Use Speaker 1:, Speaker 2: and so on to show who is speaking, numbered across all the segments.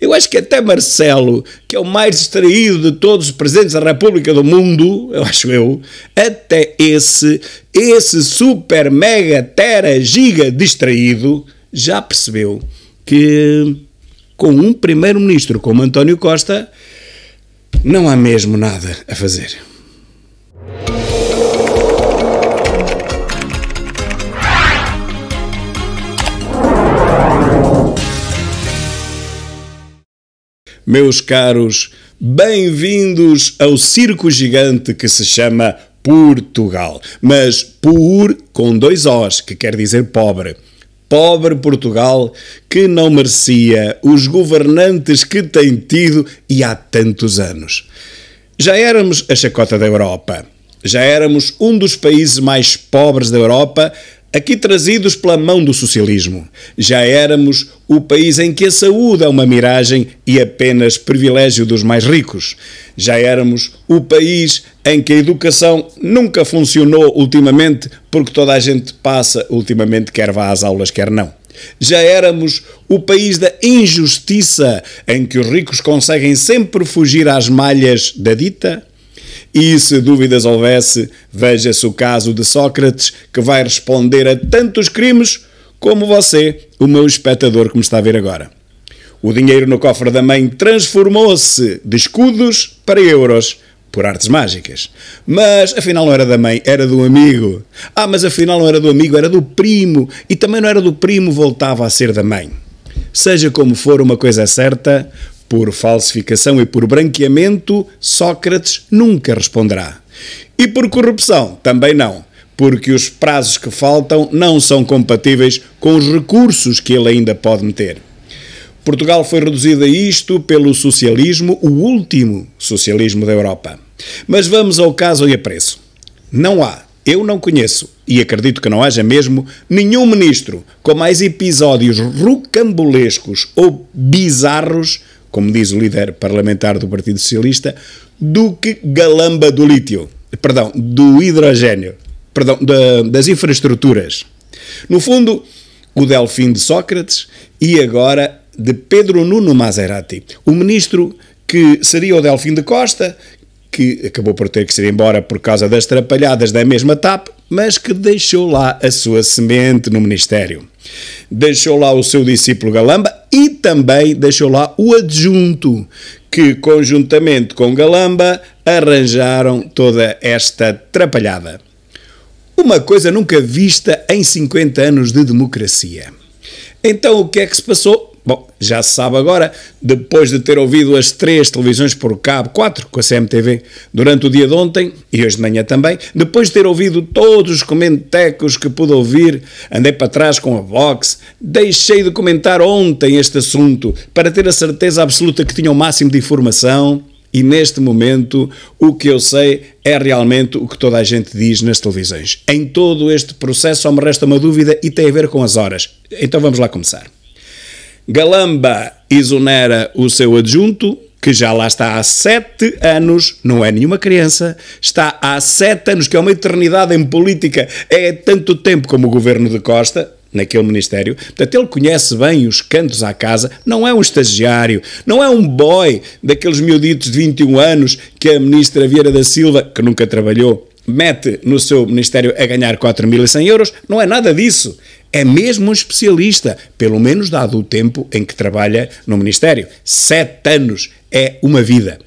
Speaker 1: Eu acho que até Marcelo, que é o mais distraído de todos os presidentes da República do mundo, eu acho eu, até esse, esse super mega tera giga distraído, já percebeu que com um primeiro-ministro como António Costa não há mesmo nada a fazer. meus caros, bem-vindos ao circo gigante que se chama Portugal. Mas por com dois Os, que quer dizer pobre. Pobre Portugal que não merecia os governantes que tem tido e há tantos anos. Já éramos a chacota da Europa. Já éramos um dos países mais pobres da Europa Aqui trazidos pela mão do socialismo, já éramos o país em que a saúde é uma miragem e apenas privilégio dos mais ricos. Já éramos o país em que a educação nunca funcionou ultimamente, porque toda a gente passa ultimamente, quer vá às aulas, quer não. Já éramos o país da injustiça, em que os ricos conseguem sempre fugir às malhas da dita e se dúvidas houvesse, veja-se o caso de Sócrates, que vai responder a tantos crimes como você, o meu espectador que me está a ver agora. O dinheiro no cofre da mãe transformou-se de escudos para euros por artes mágicas. Mas afinal não era da mãe, era do amigo. Ah, mas afinal não era do amigo, era do primo. E também não era do primo, voltava a ser da mãe. Seja como for, uma coisa é certa: por falsificação e por branqueamento, Sócrates nunca responderá. E por corrupção, também não, porque os prazos que faltam não são compatíveis com os recursos que ele ainda pode meter. Portugal foi reduzido a isto pelo socialismo, o último socialismo da Europa. Mas vamos ao caso e a preço. Não há, eu não conheço, e acredito que não haja mesmo, nenhum ministro com mais episódios rocambolescos ou bizarros como diz o líder parlamentar do Partido Socialista, do que galamba do lítio, perdão, do hidrogênio, perdão, das infraestruturas. No fundo, o Delfim de Sócrates e agora de Pedro Nuno Maserati, o ministro que seria o Delfim de Costa, que acabou por ter que ser embora por causa das trapalhadas da mesma TAP, mas que deixou lá a sua semente no Ministério. Deixou lá o seu discípulo Galamba, e também deixou lá o adjunto, que conjuntamente com Galamba arranjaram toda esta trapalhada. Uma coisa nunca vista em 50 anos de democracia. Então o que é que se passou? Bom, já se sabe agora, depois de ter ouvido as três televisões por cabo, quatro com a CMTV, durante o dia de ontem e hoje de manhã também, depois de ter ouvido todos os comentecos que pude ouvir, andei para trás com a Vox, deixei de comentar ontem este assunto para ter a certeza absoluta que tinha o máximo de informação. E neste momento, o que eu sei é realmente o que toda a gente diz nas televisões. Em todo este processo, só me resta uma dúvida e tem a ver com as horas. Então vamos lá começar. Galamba exonera o seu adjunto, que já lá está há sete anos, não é nenhuma criança, está há sete anos, que é uma eternidade em política, é tanto tempo como o governo de Costa, naquele ministério. Portanto, ele conhece bem os cantos à casa, não é um estagiário, não é um boy daqueles miuditos de 21 anos que a ministra Vieira da Silva, que nunca trabalhou, mete no seu ministério a ganhar 4.100 euros, não é nada disso é mesmo um especialista, pelo menos dado o tempo em que trabalha no Ministério. Sete anos é uma vida.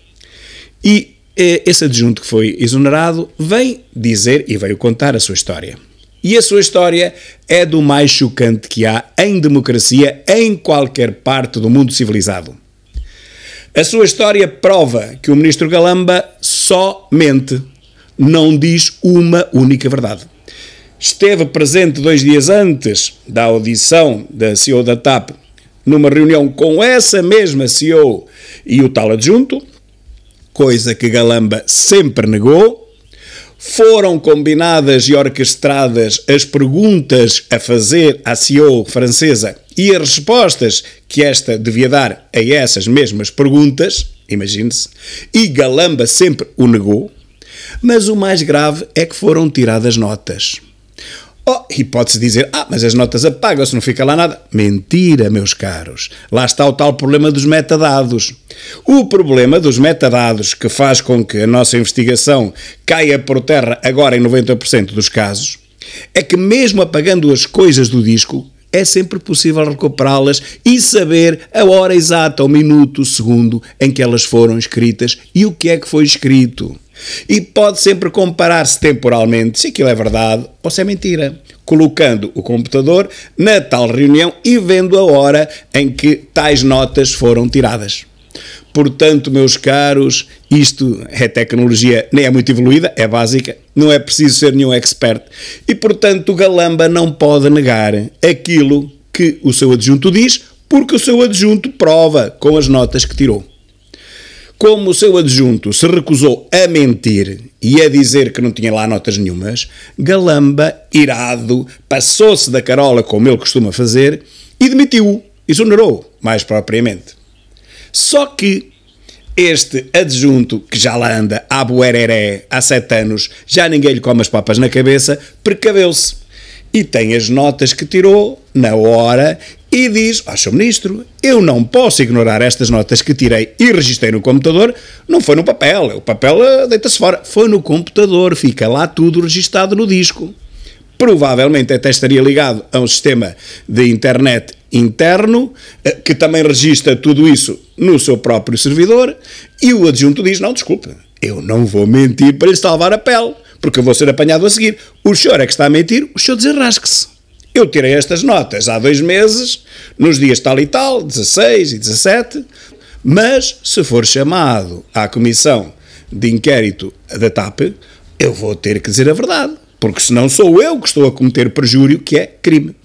Speaker 1: E eh, esse adjunto que foi exonerado vem dizer e veio contar a sua história. E a sua história é do mais chocante que há em democracia em qualquer parte do mundo civilizado. A sua história prova que o ministro Galamba só mente, não diz uma única verdade esteve presente dois dias antes da audição da CEO da TAP, numa reunião com essa mesma CEO e o tal adjunto, coisa que Galamba sempre negou. Foram combinadas e orquestradas as perguntas a fazer à CEO francesa e as respostas que esta devia dar a essas mesmas perguntas, imagine-se, e Galamba sempre o negou. Mas o mais grave é que foram tiradas notas. Oh, e pode-se dizer, ah, mas as notas apagam-se, não fica lá nada. Mentira, meus caros. Lá está o tal problema dos metadados. O problema dos metadados que faz com que a nossa investigação caia por terra agora em 90% dos casos é que, mesmo apagando as coisas do disco, é sempre possível recuperá-las e saber a hora exata, o minuto, o segundo em que elas foram escritas e o que é que foi escrito. E pode sempre comparar-se temporalmente se aquilo é verdade ou se é mentira, colocando o computador na tal reunião e vendo a hora em que tais notas foram tiradas. Portanto, meus caros, isto é tecnologia, nem é muito evoluída, é básica, não é preciso ser nenhum expert. E, portanto, o Galamba não pode negar aquilo que o seu adjunto diz, porque o seu adjunto prova com as notas que tirou. Como o seu adjunto se recusou a mentir e a dizer que não tinha lá notas nenhumas, Galamba, irado, passou-se da carola como ele costuma fazer e demitiu-o, exonerou, mais propriamente. Só que este adjunto, que já lá anda à buereré há sete anos, já ninguém lhe come as papas na cabeça, precaveu-se e tem as notas que tirou na hora e diz ao seu ministro: Eu não posso ignorar estas notas que tirei e registrei no computador, não foi no papel, o papel eh, deita-se fora, foi no computador, fica lá tudo registado no disco. Provavelmente até estaria ligado a um sistema de internet interno, eh, que também registra tudo isso no seu próprio servidor, e o adjunto diz: Não, desculpe, eu não vou mentir para lhe salvar a pele, porque eu vou ser apanhado a seguir. O senhor é que está a mentir, o senhor desenrasque-se. Eu tirei estas notas há dois meses, nos dias tal e tal, 16 e 17, mas se for chamado à comissão de inquérito da TAP, eu vou ter que dizer a verdade, porque senão sou eu que estou a cometer perjúrio, que é crime.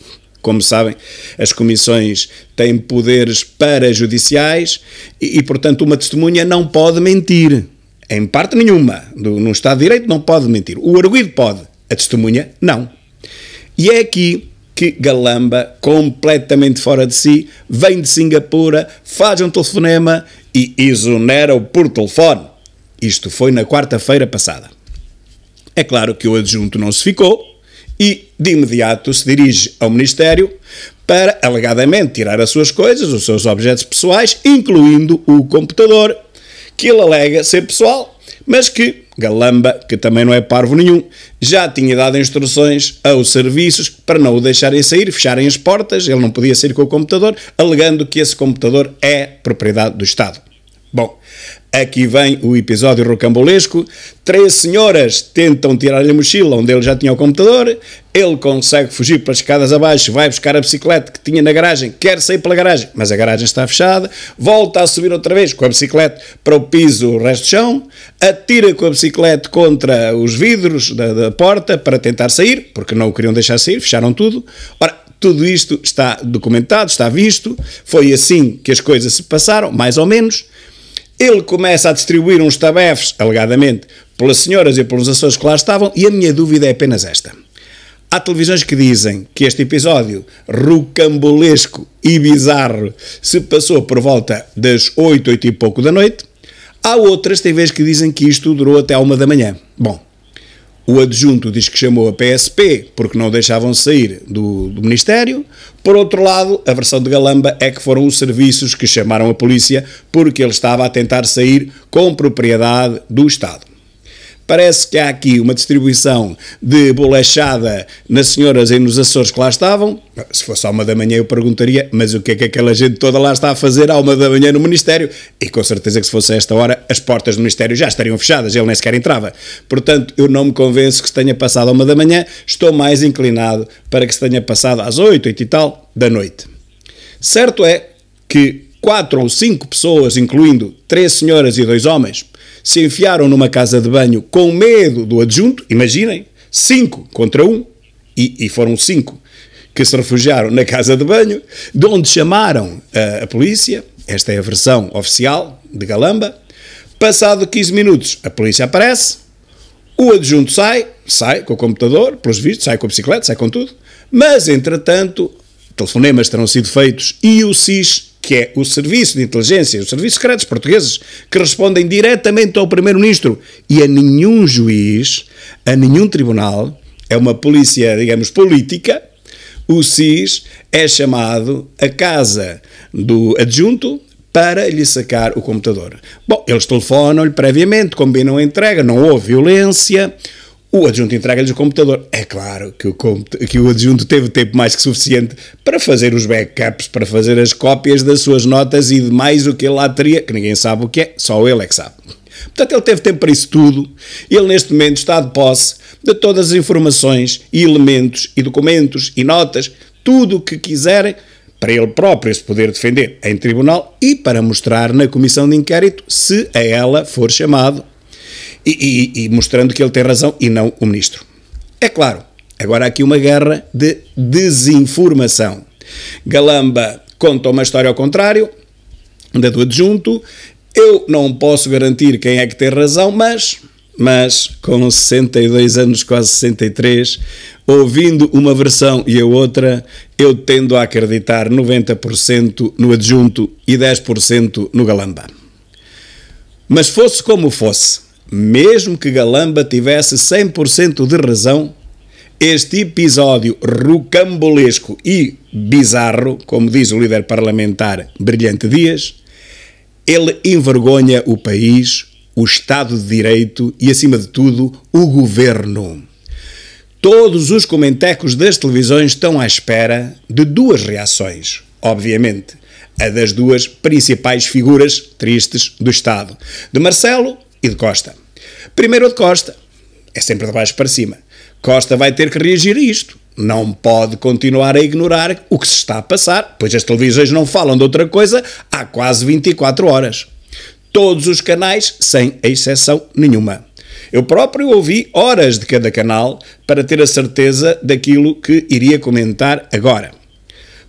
Speaker 1: Como sabem, as comissões têm poderes parajudiciais e, e portanto, uma testemunha não pode mentir. Em parte nenhuma. Do, no Estado de Direito não pode mentir. O arguido pode, a testemunha não. E é aqui que galamba, completamente fora de si, vem de Singapura, faz um telefonema e exonera-o por telefone. Isto foi na quarta-feira passada. É claro que o adjunto não se ficou e, de imediato, se dirige ao Ministério para, alegadamente, tirar as suas coisas, os seus objetos pessoais, incluindo o computador, que ele alega ser pessoal, mas que Galamba, que também não é parvo nenhum, já tinha dado instruções aos serviços para não o deixarem sair, fecharem as portas, ele não podia sair com o computador, alegando que esse computador é propriedade do Estado. Bom, aqui vem o episódio rocambolesco. Três senhoras tentam tirar-lhe a mochila onde ele já tinha o computador. Ele consegue fugir pelas escadas abaixo, vai buscar a bicicleta que tinha na garagem, quer sair pela garagem, mas a garagem está fechada. Volta a subir outra vez com a bicicleta para o piso, o resto do chão. Atira com a bicicleta contra os vidros da, da porta para tentar sair, porque não o queriam deixar sair, fecharam tudo. Ora, tudo isto está documentado, está visto. Foi assim que as coisas se passaram, mais ou menos. Ele começa a distribuir uns tabefes, alegadamente, pelas senhoras e pelos Açores que lá estavam, e a minha dúvida é apenas esta. Há televisões que dizem que este episódio rocambolesco e bizarro se passou por volta das 8, 8 e pouco da noite. Há outras TVs que dizem que isto durou até uma 1 da manhã. Bom, o adjunto diz que chamou a PSP porque não deixavam sair do, do, Ministério. Por outro lado, a versão de Galamba é que foram os serviços que chamaram a polícia porque ele estava a tentar sair com propriedade do Estado. Parece que há aqui uma distribuição de bolachada nas senhoras e nos Açores que lá estavam. Se fosse à uma da manhã eu perguntaria, mas o que é que aquela gente toda lá está a fazer à uma da manhã no Ministério? E com certeza que se fosse a esta hora as portas do Ministério já estariam fechadas, ele nem sequer entrava. Portanto, eu não me convenço que se tenha passado à uma da manhã, estou mais inclinado para que se tenha passado às oito, oito e tal da noite. Certo é que quatro ou cinco pessoas, incluindo três senhoras e dois homens, se enfiaram numa casa de banho com medo do adjunto, imaginem, cinco contra um, e, e foram cinco que se refugiaram na casa de banho, de onde chamaram a, eh, a polícia, esta é a versão oficial de Galamba, passado 15 minutos a polícia aparece, o adjunto sai, sai com o computador, pelos vistos, sai com a bicicleta, sai com tudo, mas entretanto telefonemas terão sido feitos e o SIS que é o Serviço de Inteligência, os Serviços Secretos Portugueses, que respondem diretamente ao Primeiro-Ministro e a nenhum juiz, a nenhum tribunal, é uma polícia, digamos, política, o SIS é chamado à casa do adjunto para lhe sacar o computador. Bom, eles telefonam-lhe previamente, combinam a entrega, não houve violência, o adjunto entrega-lhes o computador. É claro que o, que o adjunto teve tempo mais que suficiente para fazer os backups, para fazer as cópias das suas notas e de mais o que ele lá teria, que ninguém sabe o que é, só ele é que sabe. Portanto, ele teve tempo para isso tudo. Ele, neste momento, está de posse de todas as informações e elementos e documentos e notas, tudo o que quiserem, para ele próprio se poder defender em tribunal e para mostrar na comissão de inquérito, se a ela for chamado e, e, e mostrando que ele tem razão e não o ministro. É claro, agora há aqui uma guerra de desinformação. Galamba conta uma história ao contrário, da do adjunto. Eu não posso garantir quem é que tem razão, mas, mas com 62 anos, quase 63, ouvindo uma versão e a outra, eu tendo a acreditar 90% no adjunto e 10% no Galamba. Mas fosse como fosse, mesmo que Galamba tivesse 100% de razão, este episódio rocambolesco e bizarro, como diz o líder parlamentar Brilhante Dias, ele envergonha o país, o Estado de Direito e, acima de tudo, o governo. Todos os comentecos das televisões estão à espera de duas reações, obviamente. A das duas principais figuras tristes do Estado, de Marcelo e de Costa. Primeiro de Costa. É sempre de baixo para cima. Costa vai ter que reagir a isto. Não pode continuar a ignorar o que se está a passar, pois as televisões não falam de outra coisa há quase 24 horas. Todos os canais, sem exceção nenhuma. Eu próprio ouvi horas de cada canal para ter a certeza daquilo que iria comentar agora.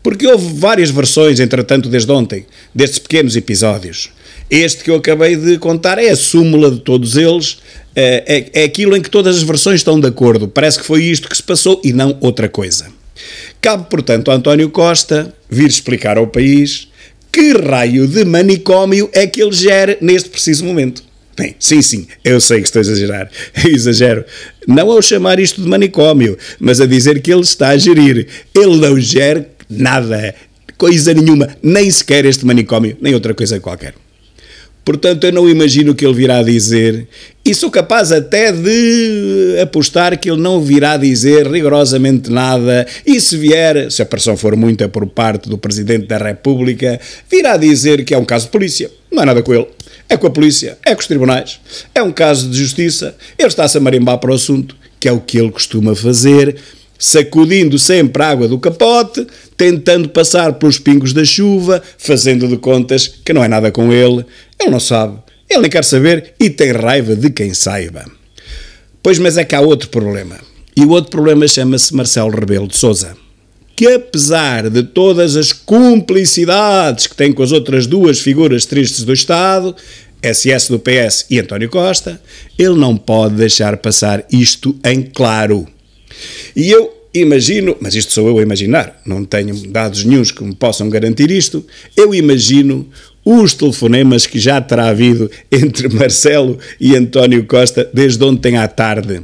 Speaker 1: Porque houve várias versões, entretanto, desde ontem, destes pequenos episódios. Este que eu acabei de contar é a súmula de todos eles, é, é, é aquilo em que todas as versões estão de acordo. Parece que foi isto que se passou e não outra coisa. Cabe, portanto, a António Costa vir explicar ao país que raio de manicômio é que ele gera neste preciso momento. Bem, sim, sim, eu sei que estou a exagerar. exagero. Não ao chamar isto de manicômio, mas a dizer que ele está a gerir. Ele não gera nada, coisa nenhuma, nem sequer este manicômio, nem outra coisa qualquer. Portanto, eu não imagino o que ele virá dizer e sou capaz até de apostar que ele não virá dizer rigorosamente nada. E se vier, se a pressão for muita por parte do Presidente da República, virá dizer que é um caso de polícia. Não é nada com ele. É com a polícia, é com os tribunais, é um caso de justiça. Ele está-se a marimbar para o assunto, que é o que ele costuma fazer sacudindo sempre a água do capote, tentando passar pelos pingos da chuva, fazendo de contas que não é nada com ele. Ele não sabe, ele nem quer saber e tem raiva de quem saiba. Pois, mas é que há outro problema. E o outro problema chama-se Marcelo Rebelo de Souza. Que apesar de todas as cumplicidades que tem com as outras duas figuras tristes do Estado, SS do PS e António Costa, ele não pode deixar passar isto em claro e eu imagino, mas isto sou eu a imaginar, não tenho dados nenhums que me possam garantir isto, eu imagino os telefonemas que já terá havido entre Marcelo e António Costa desde ontem à tarde.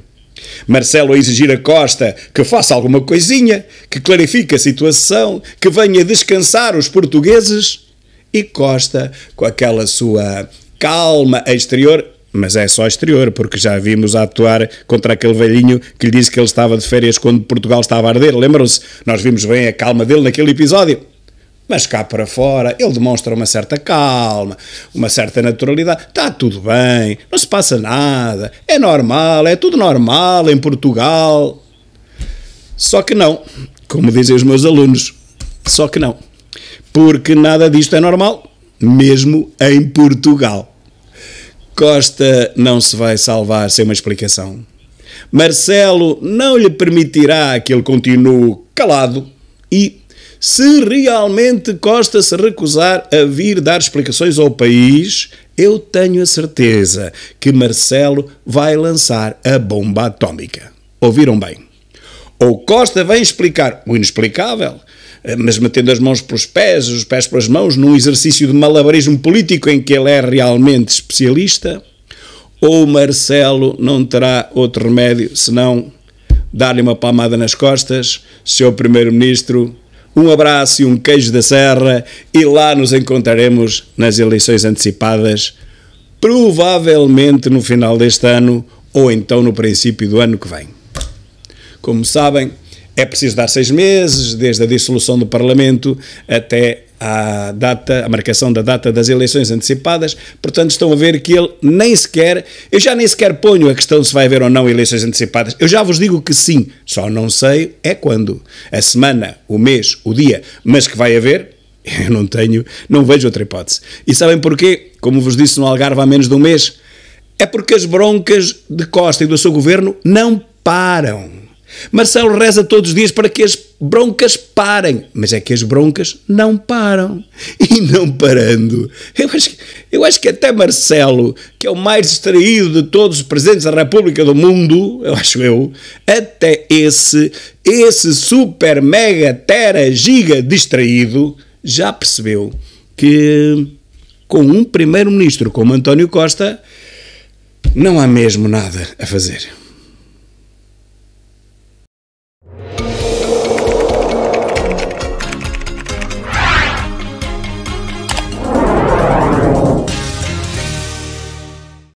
Speaker 1: Marcelo a exigir a Costa que faça alguma coisinha, que clarifique a situação, que venha descansar os portugueses. E Costa, com aquela sua calma exterior, mas é só exterior, porque já vimos a atuar contra aquele velhinho que lhe disse que ele estava de férias quando Portugal estava a arder. Lembram-se? Nós vimos bem a calma dele naquele episódio. Mas cá para fora ele demonstra uma certa calma, uma certa naturalidade. Está tudo bem, não se passa nada, é normal, é tudo normal em Portugal. Só que não, como dizem os meus alunos, só que não. Porque nada disto é normal, mesmo em Portugal. Costa não se vai salvar sem uma explicação. Marcelo não lhe permitirá que ele continue calado e, se realmente Costa se recusar a vir dar explicações ao país, eu tenho a certeza que Marcelo vai lançar a bomba atômica. Ouviram bem? Ou Costa vem explicar o inexplicável, eh, mas metendo as mãos pelos pés, os pés pelas mãos, num exercício de malabarismo político em que ele é realmente especialista, ou Marcelo não terá outro remédio senão dar-lhe uma palmada nas costas, seu Primeiro-Ministro. Um abraço e um queijo da Serra, e lá nos encontraremos nas eleições antecipadas, provavelmente no final deste ano ou então no princípio do ano que vem. Como sabem, é preciso dar seis meses, desde a dissolução do Parlamento até a data, a marcação da data das eleições antecipadas. Portanto, estão a ver que ele nem sequer, eu já nem sequer ponho a questão se vai haver ou não eleições antecipadas. Eu já vos digo que sim, só não sei é quando. A semana, o mês, o dia, mas que vai haver, eu não tenho, não vejo outra hipótese. E sabem porquê? Como vos disse no Algarve há menos de um mês, é porque as broncas de Costa e do seu governo não param. Marcelo reza todos os dias para que as broncas parem, mas é que as broncas não param. E não parando. Eu acho, eu acho que até Marcelo, que é o mais distraído de todos os presidentes da República do mundo, eu acho eu, até esse, esse super mega tera giga distraído, já percebeu que com um primeiro-ministro como António Costa não há mesmo nada a fazer.